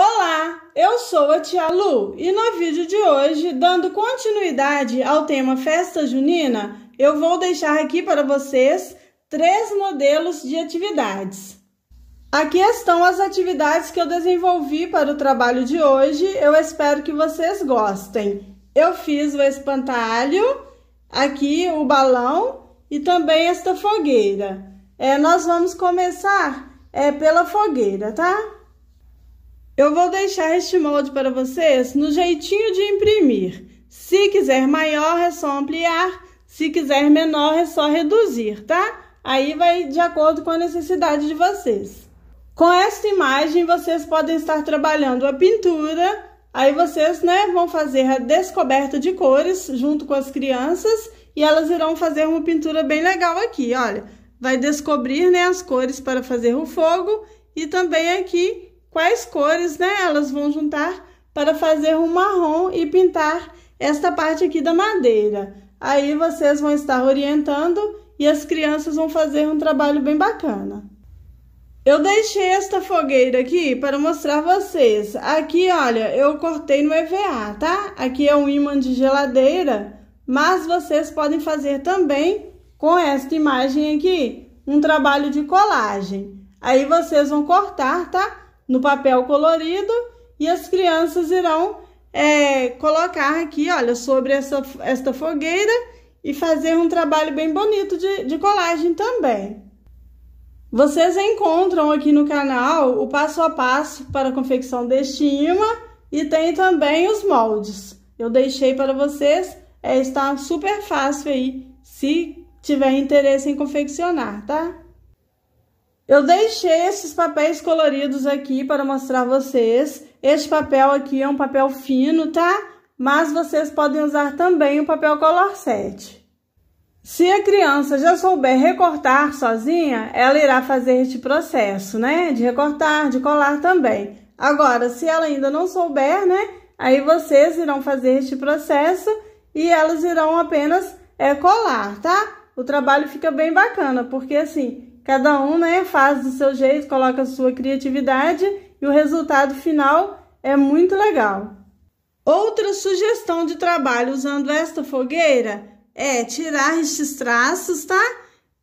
Olá, eu sou a Tia Lu e no vídeo de hoje, dando continuidade ao tema Festa Junina, eu vou deixar aqui para vocês três modelos de atividades. Aqui estão as atividades que eu desenvolvi para o trabalho de hoje, eu espero que vocês gostem. Eu fiz o espantalho, aqui o balão e também esta fogueira. É, nós vamos começar é, pela fogueira, tá? Eu vou deixar este molde para vocês no jeitinho de imprimir. Se quiser maior, é só ampliar. Se quiser menor, é só reduzir, tá? Aí vai de acordo com a necessidade de vocês. Com esta imagem, vocês podem estar trabalhando a pintura, aí vocês né, vão fazer a descoberta de cores junto com as crianças e elas irão fazer uma pintura bem legal aqui, olha. Vai descobrir né, as cores para fazer o fogo e também aqui quais cores né, elas vão juntar para fazer um marrom e pintar esta parte aqui da madeira. Aí vocês vão estar orientando e as crianças vão fazer um trabalho bem bacana. Eu deixei esta fogueira aqui para mostrar vocês. Aqui, olha, eu cortei no EVA, tá? Aqui é um imã de geladeira, mas vocês podem fazer também com esta imagem aqui um trabalho de colagem. Aí vocês vão cortar, tá? no papel colorido e as crianças irão é, colocar aqui, olha, sobre essa, esta fogueira e fazer um trabalho bem bonito de, de colagem também. Vocês encontram aqui no canal o passo a passo para a confecção deste imã e tem também os moldes. Eu deixei para vocês, é, está super fácil aí, se tiver interesse em confeccionar, tá? Eu deixei esses papéis coloridos aqui para mostrar vocês. Este papel aqui é um papel fino, tá? Mas vocês podem usar também o papel color set. Se a criança já souber recortar sozinha, ela irá fazer este processo, né? De recortar, de colar também. Agora, se ela ainda não souber, né? Aí vocês irão fazer este processo e elas irão apenas é, colar, tá? O trabalho fica bem bacana, porque assim, Cada um né, faz do seu jeito, coloca a sua criatividade e o resultado final é muito legal. Outra sugestão de trabalho usando esta fogueira é tirar estes traços, tá?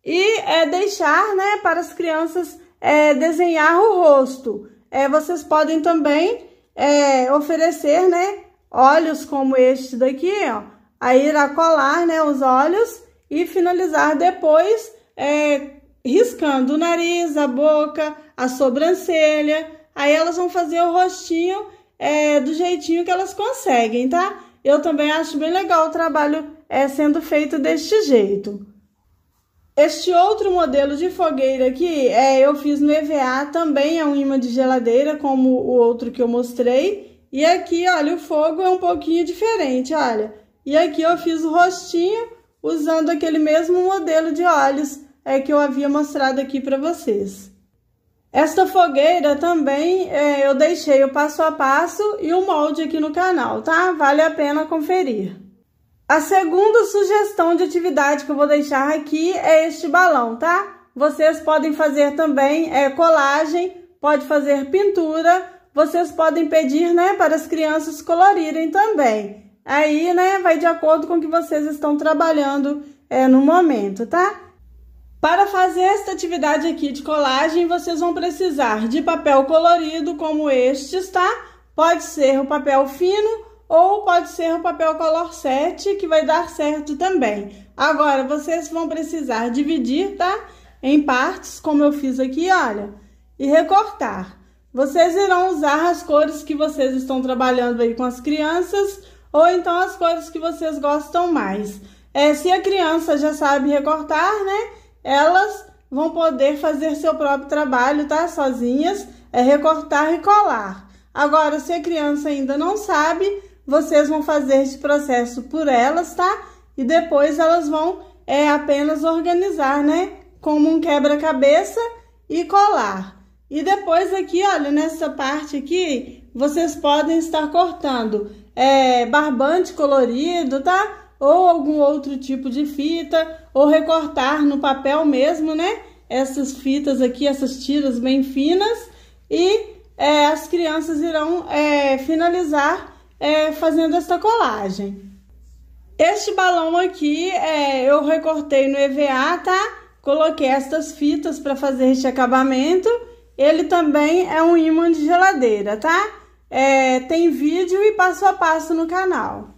E é, deixar né, para as crianças é, desenhar o rosto. É, vocês podem também é, oferecer né, olhos como este daqui, ó. Aí irá colar né, os olhos e finalizar depois é, riscando o nariz, a boca, a sobrancelha. Aí elas vão fazer o rostinho é, do jeitinho que elas conseguem, tá? Eu também acho bem legal o trabalho é, sendo feito deste jeito. Este outro modelo de fogueira aqui é, eu fiz no EVA, também é um imã de geladeira, como o outro que eu mostrei. E aqui, olha, o fogo é um pouquinho diferente, olha. E aqui eu fiz o rostinho usando aquele mesmo modelo de olhos é, que eu havia mostrado aqui para vocês. Esta fogueira também é, eu deixei o passo a passo e o molde aqui no canal, tá? Vale a pena conferir. A segunda sugestão de atividade que eu vou deixar aqui é este balão, tá? Vocês podem fazer também é, colagem, pode fazer pintura, vocês podem pedir né, para as crianças colorirem também. Aí, né, vai de acordo com o que vocês estão trabalhando é, no momento, tá? Para fazer esta atividade aqui de colagem, vocês vão precisar de papel colorido como este, tá? Pode ser o papel fino ou pode ser o papel color 7, que vai dar certo também. Agora, vocês vão precisar dividir, tá? Em partes, como eu fiz aqui, olha, e recortar. Vocês irão usar as cores que vocês estão trabalhando aí com as crianças ou então as cores que vocês gostam mais. É, se a criança já sabe recortar, né? elas vão poder fazer seu próprio trabalho, tá? Sozinhas, é recortar e colar. Agora, se a criança ainda não sabe, vocês vão fazer esse processo por elas, tá? E depois elas vão é, apenas organizar, né? Como um quebra-cabeça e colar. E depois aqui, olha, nessa parte aqui, vocês podem estar cortando é, barbante colorido, tá? ou algum outro tipo de fita, ou recortar no papel mesmo, né? Essas fitas aqui, essas tiras bem finas, e é, as crianças irão é, finalizar é, fazendo esta colagem. Este balão aqui é, eu recortei no EVA, tá? Coloquei estas fitas para fazer este acabamento. Ele também é um ímã de geladeira, tá? É, tem vídeo e passo a passo no canal.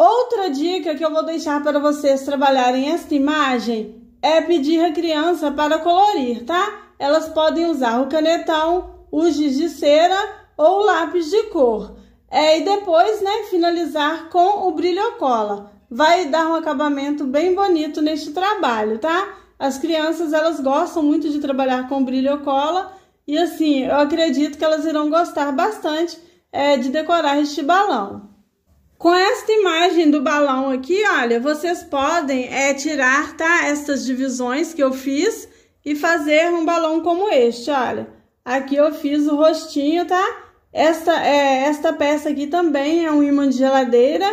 Outra dica que eu vou deixar para vocês trabalharem esta imagem é pedir a criança para colorir, tá? Elas podem usar o canetão, o giz de cera ou o lápis de cor. É, e depois, né, finalizar com o brilho cola. Vai dar um acabamento bem bonito neste trabalho, tá? As crianças, elas gostam muito de trabalhar com brilho cola e assim, eu acredito que elas irão gostar bastante é, de decorar este balão. Com esta imagem do balão aqui, olha, vocês podem é, tirar, tá? Estas divisões que eu fiz e fazer um balão como este, olha. Aqui eu fiz o rostinho, tá? Esta, é, esta peça aqui também é um imã de geladeira,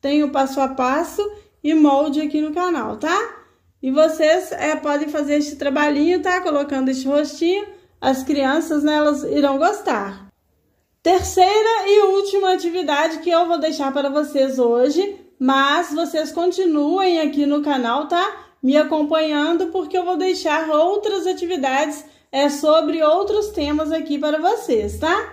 tem o passo a passo e molde aqui no canal, tá? E vocês é, podem fazer este trabalhinho, tá? Colocando este rostinho, as crianças, né, elas irão gostar. Terceira e última atividade que eu vou deixar para vocês hoje, mas vocês continuem aqui no canal, tá? Me acompanhando, porque eu vou deixar outras atividades é, sobre outros temas aqui para vocês, tá?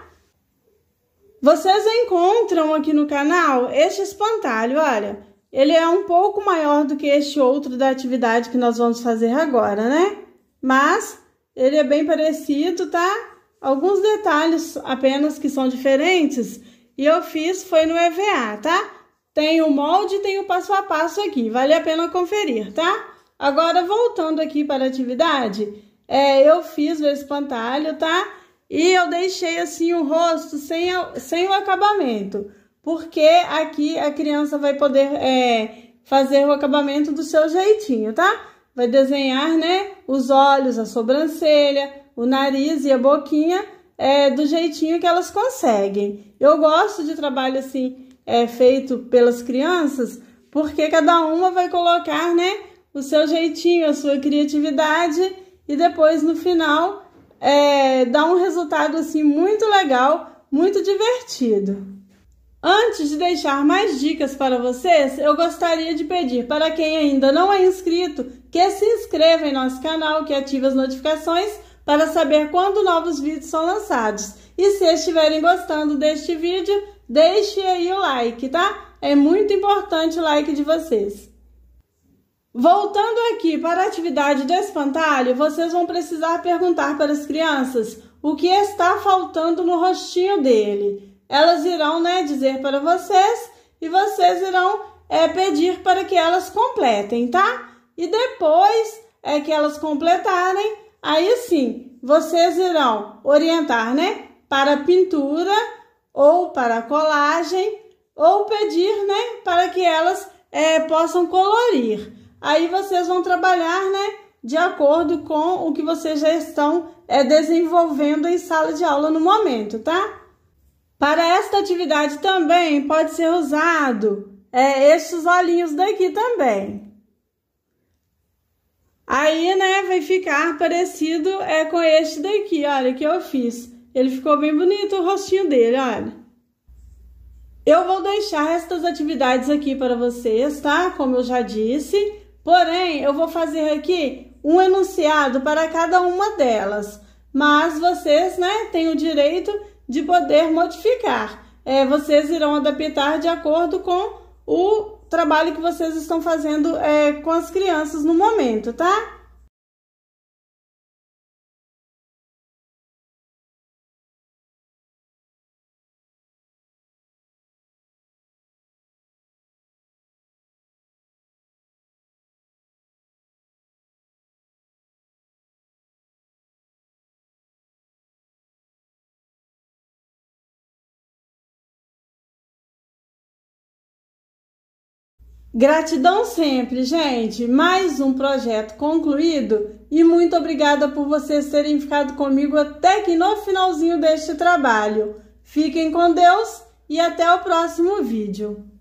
Vocês encontram aqui no canal este espantalho, olha. Ele é um pouco maior do que este outro da atividade que nós vamos fazer agora, né? Mas ele é bem parecido, tá? Alguns detalhes apenas que são diferentes e eu fiz foi no EVA, tá? Tem o molde e tem o passo a passo aqui, vale a pena conferir, tá? Agora, voltando aqui para a atividade, é, eu fiz o espantalho, tá? E eu deixei assim o rosto sem, sem o acabamento, porque aqui a criança vai poder é, fazer o acabamento do seu jeitinho, tá? Vai desenhar, né, os olhos, a sobrancelha, o nariz e a boquinha é, do jeitinho que elas conseguem. Eu gosto de trabalho assim é, feito pelas crianças, porque cada uma vai colocar, né, o seu jeitinho, a sua criatividade e depois no final é, dá um resultado assim muito legal, muito divertido. Antes de deixar mais dicas para vocês, eu gostaria de pedir para quem ainda não é inscrito que se inscreva em nosso canal, que ative as notificações para saber quando novos vídeos são lançados. E se estiverem gostando deste vídeo, deixe aí o like, tá? É muito importante o like de vocês. Voltando aqui para a atividade do espantalho, vocês vão precisar perguntar para as crianças o que está faltando no rostinho dele. Elas irão né, dizer para vocês e vocês irão é, pedir para que elas completem, tá? E depois é que elas completarem, Aí sim, vocês irão orientar, né? Para pintura ou para colagem ou pedir, né? Para que elas é, possam colorir. Aí vocês vão trabalhar, né? De acordo com o que vocês já estão é, desenvolvendo em sala de aula no momento, tá? Para esta atividade também pode ser usado é, estes olhinhos daqui também. Aí, né, vai ficar parecido é, com este daqui, olha, que eu fiz. Ele ficou bem bonito o rostinho dele, olha. Eu vou deixar estas atividades aqui para vocês, tá? Como eu já disse. Porém, eu vou fazer aqui um enunciado para cada uma delas. Mas vocês, né, têm o direito de poder modificar. É, vocês irão adaptar de acordo com o trabalho que vocês estão fazendo é, com as crianças no momento, tá? Gratidão sempre, gente. Mais um projeto concluído e muito obrigada por vocês terem ficado comigo até que no finalzinho deste trabalho. Fiquem com Deus e até o próximo vídeo.